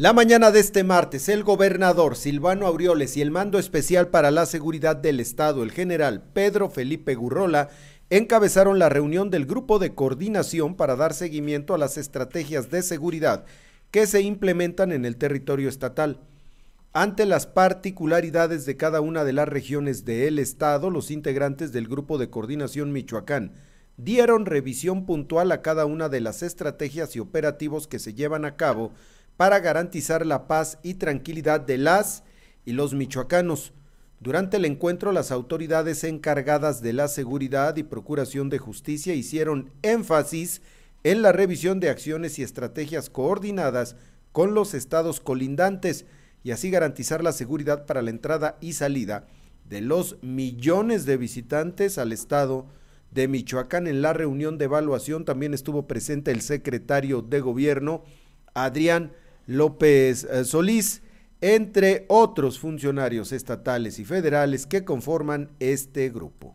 La mañana de este martes, el gobernador Silvano Aureoles y el mando especial para la seguridad del Estado, el general Pedro Felipe Gurrola, encabezaron la reunión del Grupo de Coordinación para dar seguimiento a las estrategias de seguridad que se implementan en el territorio estatal. Ante las particularidades de cada una de las regiones del Estado, los integrantes del Grupo de Coordinación Michoacán dieron revisión puntual a cada una de las estrategias y operativos que se llevan a cabo para garantizar la paz y tranquilidad de las y los michoacanos. Durante el encuentro, las autoridades encargadas de la seguridad y procuración de justicia hicieron énfasis en la revisión de acciones y estrategias coordinadas con los estados colindantes y así garantizar la seguridad para la entrada y salida de los millones de visitantes al estado de Michoacán. En la reunión de evaluación también estuvo presente el secretario de gobierno, Adrián López eh, Solís, entre otros funcionarios estatales y federales que conforman este grupo.